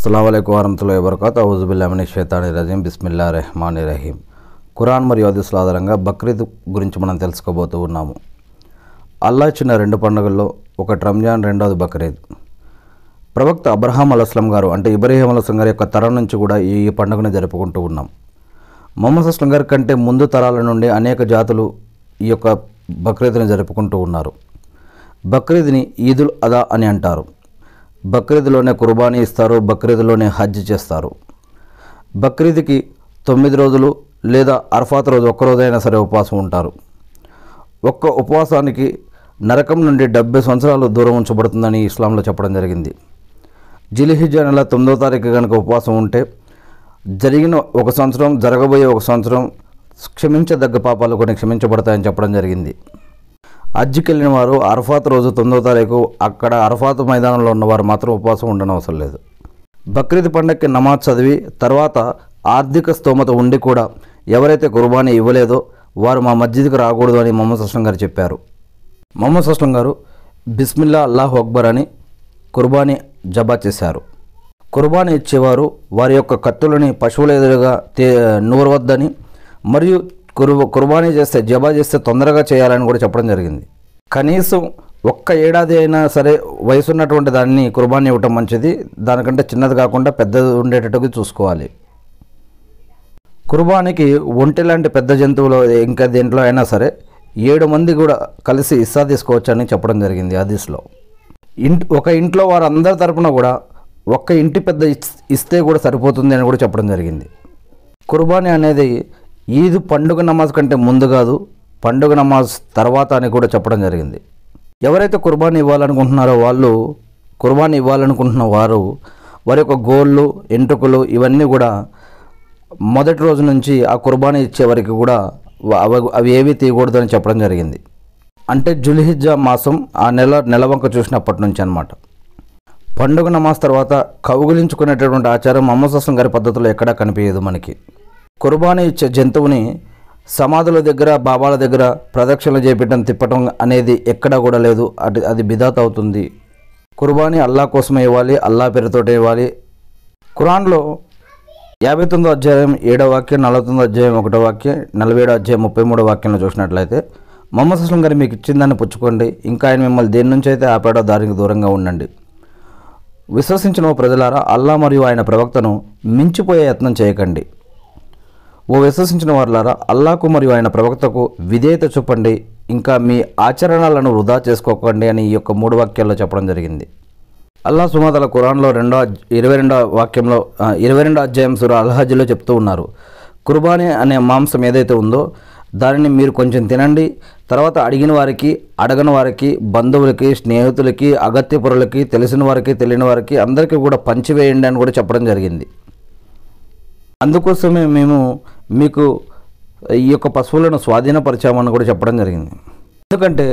అస్సలం వరహతుల వరకత ఔజుబుల్లామిని షేతాని రజీం బిస్మిల్లా రెహమాన్ రహీం ఖురాన్ మరియు అదిసుల ఆధారంగా బక్రీద్ గురించి మనం తెలుసుకోబోతూ ఉన్నాము అల్లా ఇచ్చిన రెండు పండుగల్లో ఒకటి రంజాన్ రెండవది బక్రీద్ ప్రవక్త అబ్రహాం అలస్లం గారు అంటే ఇబ్రహీం అలస్లం గారి యొక్క తరం నుంచి కూడా ఈ పండుగను జరుపుకుంటూ ఉన్నాం మొహమ్మద్ అస్లం గారి కంటే ముందు తరాల నుండి అనేక జాతులు ఈ యొక్క బక్రీద్ని జరుపుకుంటూ ఉన్నారు బక్రీద్ని ఈదుల్ అదా అని అంటారు బక్రీద్లోనే కుర్బానీ ఇస్తారు బక్రీద్లోనే హజ్ చేస్తారు బక్రీద్కి తొమ్మిది రోజులు లేదా అర్ఫాత్ రోజు ఒక్కరోజైనా సరే ఉపవాసం ఉంటారు ఒక్క ఉపవాసానికి నరకం నుండి డెబ్బై సంవత్సరాలు దూరం ఉంచబడుతుందని ఇస్లాంలో చెప్పడం జరిగింది జిలిహిజ్ నెల తొమ్మిదో తారీఖు కనుక ఉపవాసం ఉంటే జరిగిన ఒక సంవత్సరం జరగబోయే ఒక సంవత్సరం క్షమించదగ్గ పాపాలు కొన్ని క్షమించబడతాయని చెప్పడం జరిగింది హజ్కి వారు అర్ఫాత్ రోజు తొమ్మిదో తారీఖు అక్కడ అర్ఫాత్ మైదానంలో ఉన్నవారు మాత్రం ఉపవాసం ఉండనవసరం లేదు బక్రీద్ పండగకి నమాజ్ చదివి తర్వాత ఆర్థిక స్తోమత ఉండి కూడా ఎవరైతే కుర్బానీ ఇవ్వలేదో వారు మా మస్జిద్కి రాకూడదు అని మొహమ్మద్ సస్లం గారు చెప్పారు మొహమ్మద్ సస్లం గారు బిస్మిల్లా అల్లాహ్ అక్బర్ అని కుర్బానీ జబా చేశారు కుర్బానీ ఇచ్చేవారు వారి యొక్క కత్తులని పశువుల ఎదురుగా తే నూరవద్దని మరియు కురు కుర్బానీ చేస్తే జబా చేస్తే తొందరగా చేయాలని కూడా చెప్పడం జరిగింది కనీసం ఒక్క ఏడాది అయినా సరే వయసు ఉన్నటువంటి దాన్ని కుర్బానీ ఇవ్వటం మంచిది దానికంటే చిన్నది కాకుండా పెద్దది ఉండేటట్టుగా చూసుకోవాలి కుర్బానికి ఒంటి లాంటి పెద్ద జంతువులు ఇంకా దేంట్లో అయినా సరే ఏడు మంది కూడా కలిసి ఇస్సా తీసుకోవచ్చని చెప్పడం జరిగింది హదీస్లో ఇంట్ ఒక ఇంట్లో వారందరి తరపున కూడా ఒక్క ఇంటి పెద్ద ఇస్తే కూడా సరిపోతుంది అని కూడా చెప్పడం జరిగింది కుర్బానీ అనేది ఈద్ పండుగ నమాజ్ కంటే ముందు కాదు పండుగ నమాజ్ తర్వాత అని కూడా చెప్పడం జరిగింది ఎవరైతే కుర్బానీ ఇవ్వాలనుకుంటున్నారో వాళ్ళు కుర్బానీ ఇవ్వాలనుకుంటున్న వారు వారి యొక్క గోళ్ళు ఎంటుకలు ఇవన్నీ కూడా మొదటి రోజు నుంచి ఆ కుర్బానీ ఇచ్చే వరకు కూడా అవి అవి ఏవి తీయకూడదు అని చెప్పడం జరిగింది అంటే జులిహిజ్జా మాసం ఆ నెల నెల వంక చూసినప్పటి నుంచి అనమాట పండుగ నమాజ్ తర్వాత కౌగులించుకునేటటువంటి ఆచారం అమ్మసస్సం గారి పద్ధతిలో ఎక్కడా కనిపించదు మనకి కుర్బానీ ఇచ్చే జంతువుని సమాధుల దగ్గర బాబాల దగ్గర ప్రదక్షిణలు చేపట్టడం తిప్పటం అనేది ఎక్కడా కూడా లేదు అటు అది బిదాత్ అవుతుంది కుర్బానీ అల్లా కోసమే ఇవ్వాలి అల్లా పేరుతోటే ఇవ్వాలి ఖురాన్లో యాభై తొమ్మిదో అధ్యాయం ఏడో వాక్యం నలభై తొమ్మిదో అధ్యాయం ఒకటో వాక్యం నలభై ఏడో అధ్యాయం ముప్పై మూడో వాక్యంలో చూసినట్లయితే మొహమ్మద్ అస్లం గారి మీకు ఇచ్చిందని పుచ్చుకోండి ఇంకా ఆయన మిమ్మల్ని దేని నుంచి అయితే ఆపేడో దారికి దూరంగా ఉండండి విశ్వసించిన ప్రజలారా అల్లా మరియు ఆయన ప్రవక్తను మించిపోయే యత్నం చేయకండి ఓ విశ్వసించిన వారులారా అల్లాకు మరియు ఆయన ప్రవక్తకు విధేయత చూపండి ఇంకా మీ ఆచరణలను వృధా చేసుకోకండి అని ఈ యొక్క మూడు వాక్యాల్లో చెప్పడం జరిగింది అల్లా సుమాతల కురాన్లో రెండో ఇరవై రెండో వాక్యంలో ఇరవై రెండో అధ్యాయం సుర అల్హజ్లో చెప్తూ ఉన్నారు కుర్బానీ అనే మాంసం ఏదైతే ఉందో దానిని మీరు కొంచెం తినండి తర్వాత అడిగిన వారికి అడగని వారికి బంధువులకి స్నేహితులకి అగత్యపురులకి తెలిసిన వారికి తెలియని వారికి అందరికీ కూడా పంచివేయండి అని కూడా చెప్పడం జరిగింది అందుకోసమే మేము మీకు ఈ యొక్క పశువులను స్వాధీనపరిచామని కూడా చెప్పడం జరిగింది ఎందుకంటే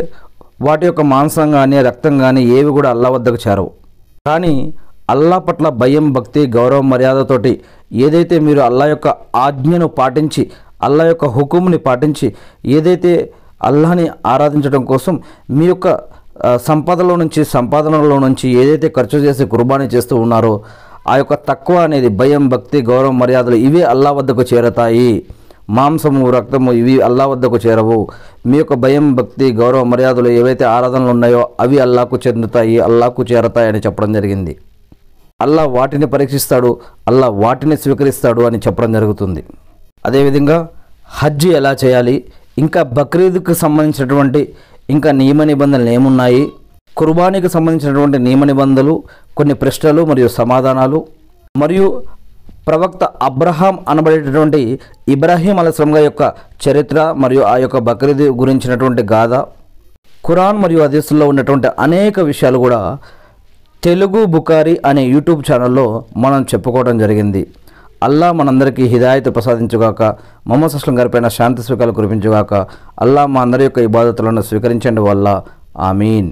వాటి యొక్క మాంసం కానీ రక్తం కానీ ఏవి కూడా అల్లా వద్దకు చేరవు కానీ అల్లా పట్ల భయం భక్తి గౌరవ మర్యాదతోటి ఏదైతే మీరు అల్లా యొక్క ఆజ్ఞను పాటించి అల్లా యొక్క హుకుముని పాటించి ఏదైతే అల్లాని ఆరాధించడం కోసం మీ యొక్క సంపదలో నుంచి సంపాదనలో నుంచి ఏదైతే ఖర్చు చేసి కుర్బానీ చేస్తూ ఉన్నారో ఆ యొక్క తక్కువ అనేది భయం భక్తి గౌరవం మర్యాదలు ఇవి అల్లా వద్దకు చేరతాయి మాంసము రక్తము ఇవి అల్లా వద్దకు చేరవు మీ యొక్క భయం భక్తి గౌరవ మర్యాదలు ఏవైతే ఆరాధనలు ఉన్నాయో అవి అల్లాకు చెందుతాయి అల్లాకు చేరతాయి అని చెప్పడం జరిగింది అల్లా వాటిని పరీక్షిస్తాడు అల్లా వాటిని స్వీకరిస్తాడు అని చెప్పడం జరుగుతుంది అదేవిధంగా హజ్ ఎలా చేయాలి ఇంకా బక్రీద్కు సంబంధించినటువంటి ఇంకా నియమ నిబంధనలు ఏమున్నాయి కుర్బానీకి సంబంధించినటువంటి నియమ నిబంధనలు కొన్ని ప్రశ్నలు మరియు సమాధానాలు మరియు ప్రవక్త అబ్రహాం అనబడేటటువంటి ఇబ్రాహీం అలస్రంగా యొక్క చరిత్ర మరియు ఆ యొక్క బక్రీద్ గురించినటువంటి గాథ ఖురాన్ మరియు అదీసుల్లో ఉన్నటువంటి అనేక విషయాలు కూడా తెలుగు బుకారి అనే యూట్యూబ్ ఛానల్లో మనం చెప్పుకోవడం జరిగింది అల్లా మనందరికీ హిదాయత ప్రసాదించుగాక మొహమ్మద్ సస్లం గారిపైన శాంతి సుఖాలు కురిపించుగాక అల్లా మా అందరి యొక్క ఇబాదతులను స్వీకరించండి వల్ల ఆమీన్